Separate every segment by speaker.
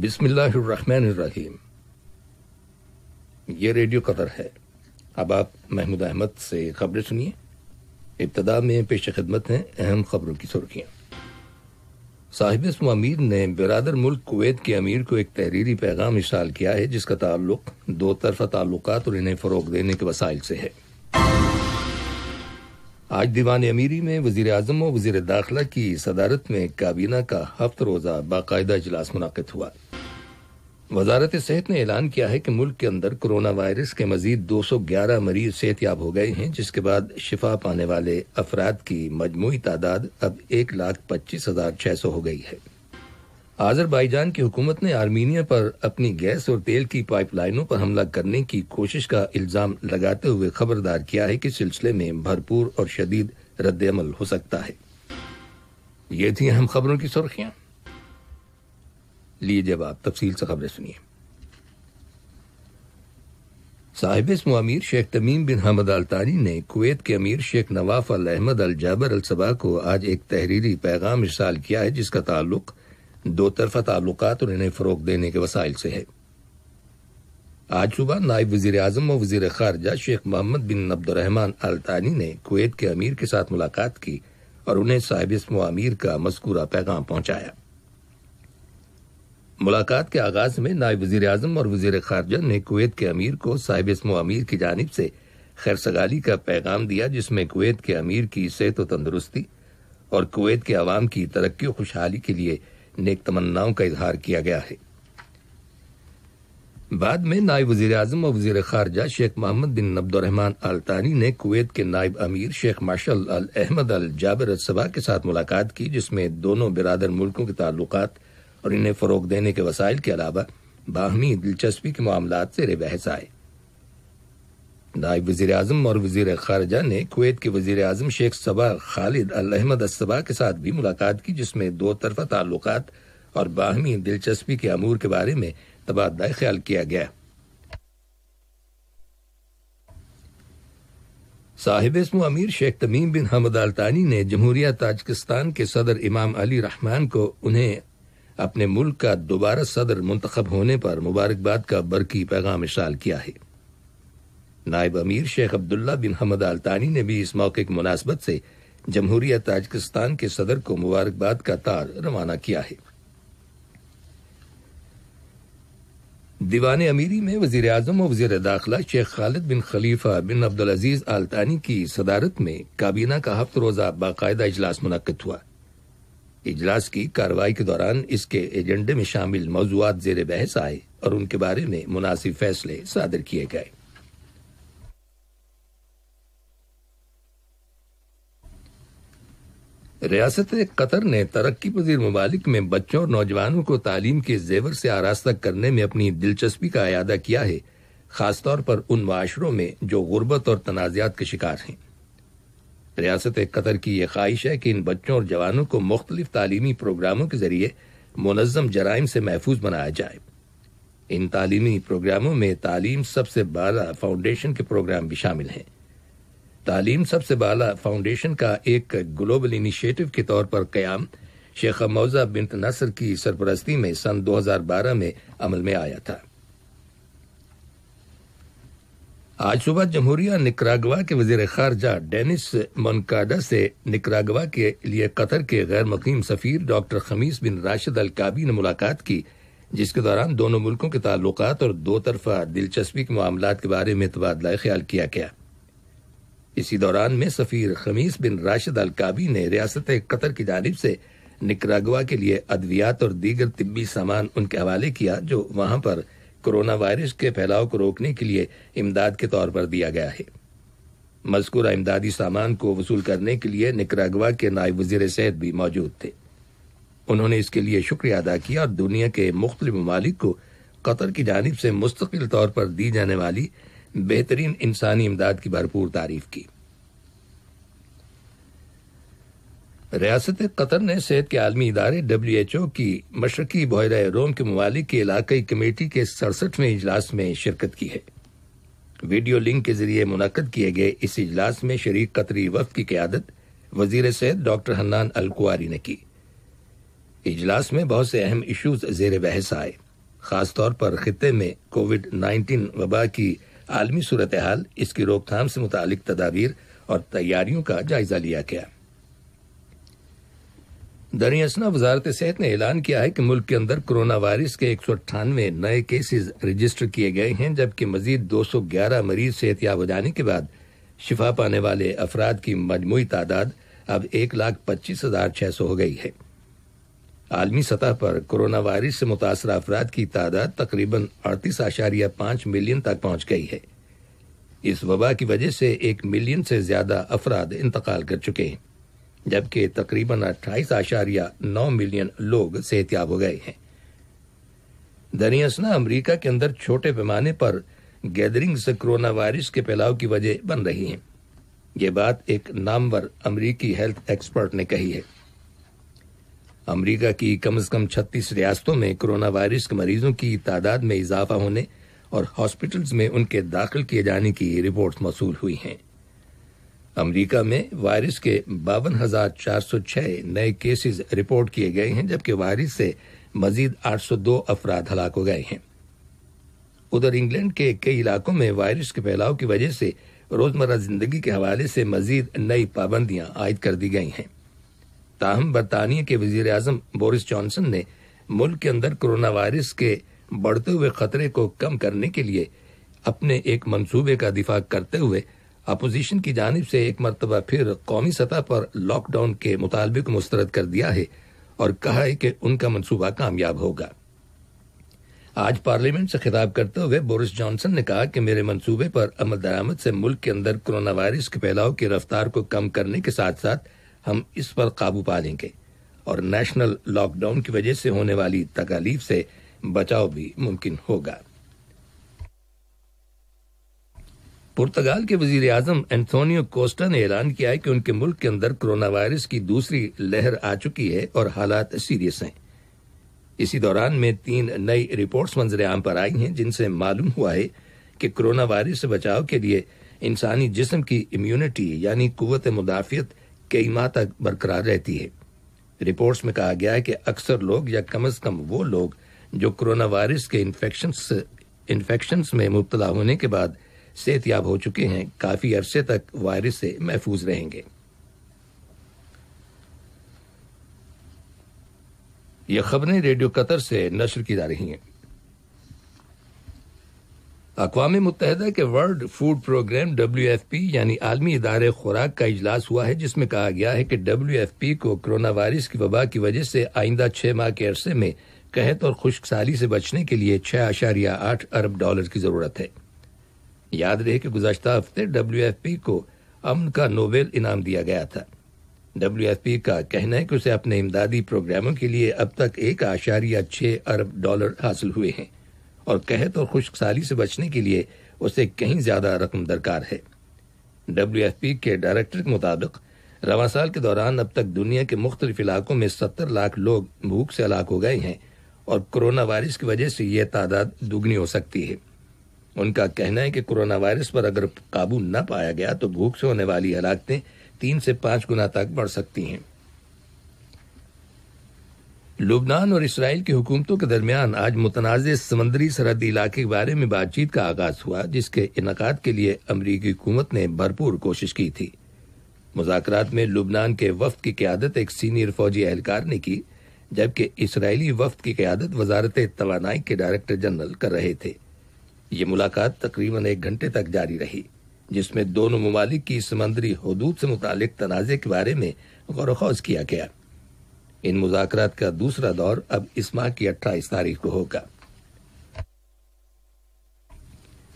Speaker 1: बिस्मिल्लाहिर्रहमानिर्रहीम ये radio Qatar है अब आप महमूद अहमद से खबरें सुनिए इब्तदा में पेश खिदमत हैं अहम खबरों की सुर्खियाँ साहिब अमीर ने बरदर मुल्क कुवैत के अमीर को एक तहरीरी पैगाम इशाल किया है जिसका ताल्लुक दो तरफा ताल्लुकात और इन्हें फ़रोग देने के वसाइल से है आज दीवान अमीरी में वजीर अजम और वजीर दाखिला की सदारत में काबीना का हफ्त रोज़ा बाकायदा इजलास मुनद हुआ वजारत सेहत ने ऐलान किया है कि मुल्क के अंदर कोरोना वायरस के मजीद दो सौ ग्यारह मरीज सेहत याब हो गए हैं जिसके बाद शिफा पाने वाले अफराद की मजमू तादाद अब एक लाख पच्चीस हजार छह सौ हो गई है आजरबाईजान की हुकूमत ने आर्मीनिया पर अपनी गैस और तेल की पाइपलाइनों पर हमला करने की कोशिश का इल्जाम लगाते हुए खबरदार किया है कि सिलसिले में भरपूर और शदीद रद्द अमल हो सकता है ये थी अहम खबरों की सुर्खियां लिए जब आप तफसील से खबरें सुनिए साहिब इसम अमीर शेख तमीम बिन हमद अल तानी ने कुवैत के अमीर शेख नवाफ अल अहमद अल जाबर अल सबा को आज एक तहरीरी पैगाम इरसाल किया है जिसका ताल्लुक़ दो तरफा ताल्लुक और इन्हें फ़रोग देने के वसाइल से है आज सुबह नायब वजीर अजम और वजीर खारजा शेख मोहम्मद बिन अब्दुलरहमान अलतानी ने कुवैत के अमीर के साथ मुलाकात की और उन्हें साहिब इसम अमीर का मस्कूरा पैगाम पहुंचाया मुलाकात के आगाज में नायब वजीर अजम और वजीर खारजा ने कुवैत के अमीर को साहिब इसम अमीर की जानब से खैर सगाली का पैगाम दिया जिसमें कुवैत के अमीर की सेहत व तंदुरुस्ती और कुवैत के अवाम की तरक्की खुशहाली के लिए नेक तमन्नाओं का इजहार किया गया है बाद में नायब वजीर आजम और वजीर खारजा शेख मोहम्मद बिन अल अलतानी ने कुवैत के नायब अमीर शेख Mishal Al Ahmad Al Jaber Sabah के साथ मुलाकात की जिसमें दोनों बिरादर मुल्कों के ताल्लुक और इन्हें फ़रोग देने के वसाइल के अलावा बाहमी दिलचस्पी के मामला से बहस आए नायब वजीर अजम और वजीर खारजा ने कुवैत के वजीर अजम शेख सबा खालिद अल अहमद असबा के साथ भी मुलाकात की जिसमें दो तरफा ताल्लुक और बाहमी दिलचस्पी के अमूर के बारे में तबादला ख्याल किया गया साहिब इसमो अमीर शेख तमीम बिन हमद अल्तानी ने जमहूरिया ताजकिस्तान के सदर इमाम अली रहमान को उन्हें अपने मुल्क का दोबारा सदर मुंतखब होने पर मुबारकबाद का बरकी पैगाम इशाल किया है नायब अमीर शेख अब्दुल्ला बिन हमद अल्तानी ने भी इस मौके की मुनासबत से जमहूरिया ताजकिस्तान के सदर को मुबारकबाद का तार रवाना किया है दीवान अमीरी में वजीर अजम और वजीर दाखिला शेख खालिद बिन खलीफा बिन अब्दुल अजीज आलतानी की सदारत में काबीना का हफ्त रोजा बाकायदा इजलास मुनद हुआ इजलास की कार्रवाई के दौरान इसके एजेंडे में शामिल मौजूद जेर बहस आए और उनके बारे में मुनासिब फैसले सादर किए गए रियासत कतर ने तरक्की पजीर ममालिक में बच्चों और नौजवानों को तालीम के जेवर से आरास्ता करने में अपनी दिलचस्पी का अदा किया है खासतौर पर उन माशरों में जो गुर्बत और तनाज़ात के शिकार हैं रियासत कतर की यह ख्वाहिश है कि इन बच्चों और जवानों को मुख्तलिफ तालीमी प्रोग्रामों के जरिए मुनज़म जराइम से महफूज बनाया जाए इन तालीमी प्रोग्रामों में तालीम सबसे बड़ा फाउंडेशन के प्रोग्राम भी शामिल हैं तालीम सबसे बाला फाउंडेशन का एक ग्लोबल इनिशिएटिव के तौर पर क्याम शेख मौजा बिन नसर की सरपरस्ती में सन 2012 में अमल में आया था आज सुबह जमहूरिया निकरागवा के वजीर खारजा डेनिस मनकाडा से निकरागवा के लिए कतर के गैर मुकीम सफ़ीर डॉक्टर खमीस बिन राशिद अल काबी ने मुलाकात की जिसके दौरान दोनों मुल्कों के ताल्लुक और दो तरफा दिलचस्पी के मामला के बारे में तबादला ख्याल किया गया इसी दौरान में सफ़ीर खमीस बिन राशिद अलकाबी ने रियासत कतर की जानब से निकरागवा के लिए अद्वियात और दीगर तिब्बी सामान उनके हवाले किया जो वहां पर कोरोना वायरस के फैलाव को रोकने के लिए इमदाद के तौर पर दिया गया है मजकूरा इमदादी सामान को वसूल करने के लिए निकरागवा के नायब वजीर सेहत भी मौजूद थे उन्होंने इसके लिए शुक्रिया अदा किया और दुनिया के मुख्तलि ममालिक को कतर की जानब से मुस्तकिल तौर पर दी जाने वाली बेहतरीन इंसानी इमदाद की भरपूर तारीफ की रियासत कतर ने सेहत के आलमी इदारे डब्ल्यू एच ओ की मशरकी बहरा रोम के ममालिक की इलाकई कमेटी के सड़सठवें इजलास में शिरकत की है वीडियो लिंक के जरिए मुनद किए गए इस इजलास में शरीक कतरी वफ की क्यादत वजीर सेहत डॉक्टर हन्नान अलकुआरी ने की इजलास में बहुत से अहम इशूज जेर बहस आए खासतौर पर खत्े में कोविड नाइन्टीन वबा की आलमी सूरत हाल इसकी रोकथाम से मुतल तदाबीर और तैयारियों का जायजा लिया गया दरियासना वजारत सेहत ने ऐलान किया है कि मुल्क के अंदर कोरोना वायरस के एक सौ अट्ठानवे नए केसेज रजिस्टर किए गए हैं जबकि मजीद दो सौ ग्यारह मरीज सेहतियाब हो जाने के बाद शिफा पाने वाले अफराद की मजमू तादाद अब एक लाख पच्चीस हजार छह सौ हो गई है आलमी सतह पर कोरोना वायरस से मुतासर अफराद की तादाद तकरीबन अड़तीस आशारिया पांच मिलियन तक पहुंच गई है इस वबा की वजह से एक मिलियन से ज्यादा अफराद इंतकाल कर चुके हैं जबकि तकरीबन अट्ठाईस आशारिया नौ मिलियन लोग सेहतियाब हो गए हैं दनियसना अमरीका के अंदर छोटे पैमाने पर गैदरिंग से कोरोना वायरस के फैलाव की वजह बन रही है ये बात एक नामवर अमरीकी हेल्थ एक्सपर्ट ने कही है अमरीका की कम से कम 36 रियासतों में कोरोना वायरस के मरीजों की तादाद में इजाफा होने और हॉस्पिटल्स में उनके दाखिल किए जाने की रिपोर्ट मौसू हुई हैं अमेरिका में वायरस के बावन हजार चार सौ छह नए केसेस रिपोर्ट किए गए हैं जबकि वायरस से मजीद 802 अफराद हलाक हो गए हैं उधर इंग्लैंड के कई इलाकों में वायरस के फैलाव की वजह से रोजमर्रा जिंदगी के हवाले से मजीद नई पाबंदियां आयद कर दी गई हैं ताहम बरतानिया के वजीर अजम बोरिस जॉनसन ने मुल्क के अंदर कोरोना वायरस के बढ़ते हुए खतरे को कम करने के लिए अपने एक मंसूबे का दिफा करते हुए अपोजिशन की जानब से एक मरतबा फिर कौमी सतह पर लॉकडाउन के मुतालबे को मुस्तरद कर दिया है और कहा है कि उनका मनसूबा कामयाब होगा आज पार्लियामेंट से खिताब करते हुए बोरिस जॉनसन ने कहा कि मेरे मनसूबे पर अमल दरामद से मुल्क के अंदर कोरोना वायरस के फैलाव की रफ्तार को कम करने के साथ साथ हम इस पर काबू पा लेंगे और नेशनल लॉकडाउन की वजह से होने वाली तकालीफ से बचाव भी मुमकिन होगा पुर्तगाल के वजीर अजम एंथोनियो कोस्टा ने ऐलान किया है कि उनके मुल्क के अंदर कोरोना वायरस की दूसरी लहर आ चुकी है और हालात सीरियस हैं इसी दौरान में तीन नई रिपोर्ट्स मंजर आम पर आई हैं जिनसे मालूम हुआ है कि कोरोना वायरस से बचाव के लिए इंसानी जिस्म की इम्यूनिटी यानी कुत मुदाफियत कई माह तक बरकरार रहती है रिपोर्ट्स में कहा गया है कि अक्सर लोग या कम अज कम वो लोग जो कोरोना वायरस के इन्फेक्शन में मुबतला होने के बाद सेहत याब हो चुके हैं काफ़ी अरसे तक वायरस से महफूज रहेंगे ये खबरें रेडियो कतर से नशर की जा रही हैं अकवा मुतहदा के world food programme W F P यानी आलमी इदार खुराक का इजलास हुआ है जिसमें कहा गया है कि डब्ल्यू एफ पी को कोरोना वायरस की वबा की वजह से आइंदा छह माह के अरसे में कहत और साली से बचने के लिए छह आशारिया आठ अरब डॉलर की ज़रूरत है याद रहे कि गुजशत हफ्ते डब्ल्यू को अमन का नोबेल इनाम दिया गया था डब्ल्यू का कहना है कि उसे अपने इमदादी प्रोग्रामों के लिए अब तक एक आशारिया छः अरब डॉलर हासिल हुए हैं और कहत और खुश साली से बचने के लिए उसे कहीं ज्यादा रकम दरकार है डब्ल्यू के डायरेक्टर के मुताबिक रवा साल के दौरान अब तक दुनिया के मुख्तलिफ इलाकों में सत्तर लाख लोग भूख से हलाक हो गए हैं और कोरोना वायरस की वजह से यह तादाद दुगनी हो सकती है उनका कहना है कि कोरोना वायरस पर अगर काबू न पाया गया तो भूख से होने वाली हलाकतें तीन से पांच गुना तक बढ़ सकती हैं लुबनान और इसराइल की हुकूमतों के दरमियान आज मुतनाज़ समंदरी सरहदी इलाके के बारे में बातचीत का आगाज हुआ जिसके इनका के लिए अमरीकी हुकूमत ने भरपूर कोशिश की थी मुजाकर में लुबनान के वफद की क्यादत एक सीनियर फौजी एहलकार ने की जबकि इसराइली वफद की क्यादत वजारत तोानाई के डायरेक्टर जनरल कर रहे थे ये मुलाकात तकरीबन एक घंटे तक जारी रही जिसमें दोनों ममालिक की समंदरी हदूद से मुतल तनाज़े के बारे में गौर वौज किया गया इन मुजाकर का दूसरा दौर अब इस माह की अट्ठाईस तारीख को होगा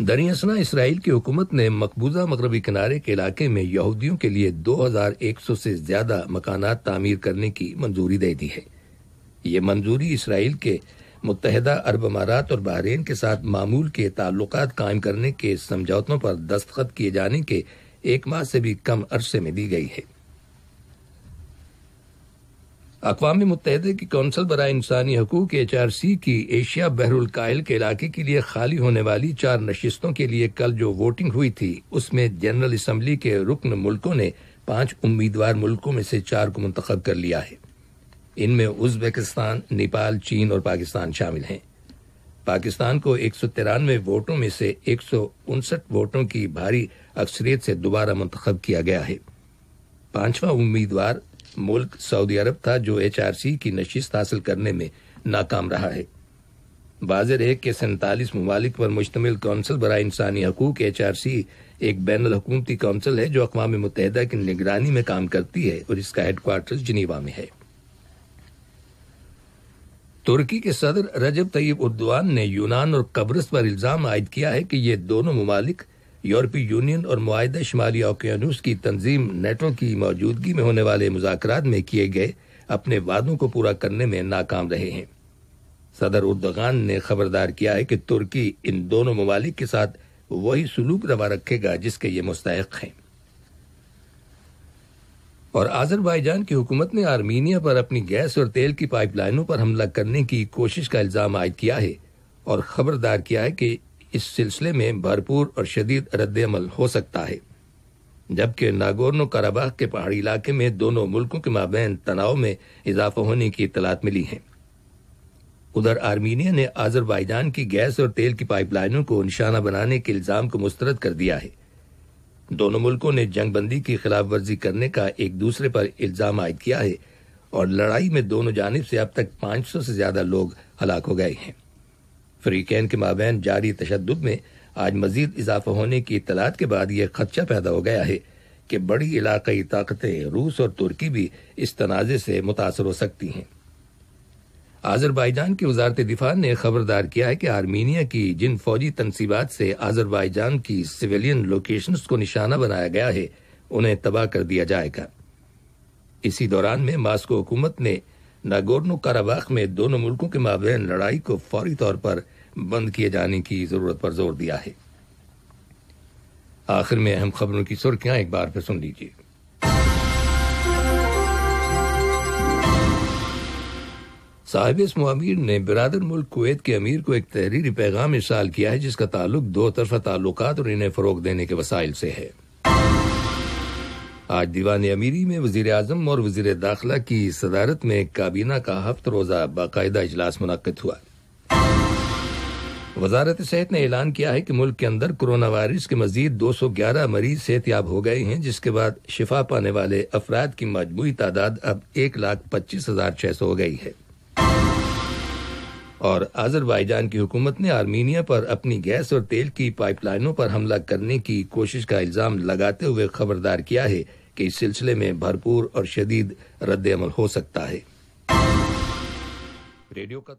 Speaker 1: दरियासना इसराइल की हुकूमत ने मकबूजा मगरबी किनारे के इलाके में यहूदियों के लिए 2100 से ज्यादा मकाना तामीर करने की मंजूरी दे दी है ये मंजूरी इसराइल के मुतहदा अरब अमारात और बहरीन के साथ मामूल के ताल्लुक कायम करने के समझौतों पर दस्तखत किए जाने के एक माह से भी कम अरसे में दी गई है अकवा मुतहद की कौंसल बर इंसानी हकूक एच आर सी की एशिया बहरुल्काहल के इलाके के लिए खाली होने वाली चार नशस्तों के लिए कल जो वोटिंग हुई थी उसमें जनरल असम्बली के रुकन मुल्कों ने पांच उम्मीदवार मुल्कों में से चार को मुंतखब कर लिया है इनमें उज्बेकिस्तान नेपाल चीन और पाकिस्तान शामिल हैं पाकिस्तान को एक सौ तिरानवे वोटों में से एक सौ उनसठ वोटों की भारी अक्सरियत से दोबारा मंतखब किया गया है पांचवा उम्मीदवार मुल्क सऊदी अरब था जो एचआरसी की नशिस्त हासिल करने में नाकाम रहा है वाजिर है कि सैतालीस ममालिक पर मुश्तमिल कौंसिल बरा इंसानी हकूक एच आर सी एक बैन अलहकूमती कौंसिल है जो अकवा मुतहदा की निगरानी में काम करती है और इसका हेडकोार्टर जनीवा में है तुर्की के सदर रजब तैयब उद्वान ने यूनान और कब्रस पर इल्ज़ाम आयद किया है कि ये दोनों ममालिक यूरोपीय यूनियन और माहदा शुमाली ओकेानूस की तंजीम नेटो की मौजूदगी में होने वाले मुजाकर में किए गए अपने वादों को पूरा करने में नाकाम रहे हैं सदर उर्दगान ने खबरदार किया है कि तुर्की इन दोनों ममालिक के साथ वही सलूक रवा रखेगा जिसके ये मुस्तक हैं और आजरबाईजान की हुकूमत ने आर्मीनिया पर अपनी गैस और तेल की पाइपलाइनों पर हमला करने की कोशिश का इल्ज़ाम आयद किया है और खबरदार किया है कि इस सिलसिले में भरपूर और शदीद रद्दमल हो सकता है जबकि नागोर्नो कराबाग के पहाड़ी इलाके में दोनों मुल्कों के माबेन तनाव में इजाफा होने की इतलात मिली है उधर आर्मीनिया ने आजरबाईजान की गैस और तेल की पाइपलाइनों को निशाना बनाने के इल्ज़ाम को मुस्तरद कर दिया है दोनों मुल्कों ने जंगबंदी की खिलाफ वर्जी करने का एक दूसरे पर इल्जाम आयद किया है और लड़ाई में दोनों जानब से अब तक 500 से ज्यादा लोग हलाक हो गए हैं फ्रीकैन के माबेन जारी तशद में आज मजीद इजाफा होने की इतलात के बाद यह खदशा पैदा हो गया है कि बड़ी इलाकई ताकतें रूस और तुर्की भी इस तनाज़े से मुतासर हो सकती हैं आजरबाईजान की वजारत दिफा ने खबरदार किया है कि आर्मीनिया की जिन फौजी तनसीबात से आजरबाईजान की सिविलियन लोकेशन को निशाना बनाया गया है उन्हें तबाह कर दिया जाएगा इसी दौरान में मास्को हुकूमत ने नागोर्नो काराबाख में दोनों मुल्कों के माबेन लड़ाई को फौरी तौर पर बंद किए जाने की जरूरत पर जोर दिया है आखिर में अहम खबरों की सुर्खियां एक बार फिर सुन लीजिए साहिब इस अमीर ने बरदर मुल्क कुवैत के अमीर को एक तहरीरी पैगाम इशाल किया है जिसका ताल्लुक दो तरफा ताल्लुक और इन्हें फ़रोग देने के वसाइल से है आज दीवान अमीरी में वजीर अजम और वजीर दाखिला की सदारत में काबीना का हफ्त रोज़ा बाकायदा इजलास मुनद हुआ वजारत सेहत ने ऐलान किया है कि मुल्क के अंदर कोरोना वायरस के मजीद दो सौ ग्यारह मरीज सेहत याब हो गए हैं जिसके बाद शिफा पाने वाले अफराद की मजमू तादाद अब एक लाख पच्चीस हजार छह सौ हो गई है और आजरबाईजान की हुकूमत ने आर्मीनिया पर अपनी गैस और तेल की पाइपलाइनों पर हमला करने की कोशिश का इल्ज़ाम लगाते हुए खबरदार किया है कि इस सिलसिले में भरपूर और शदीद रद्द हो सकता है रेडियो का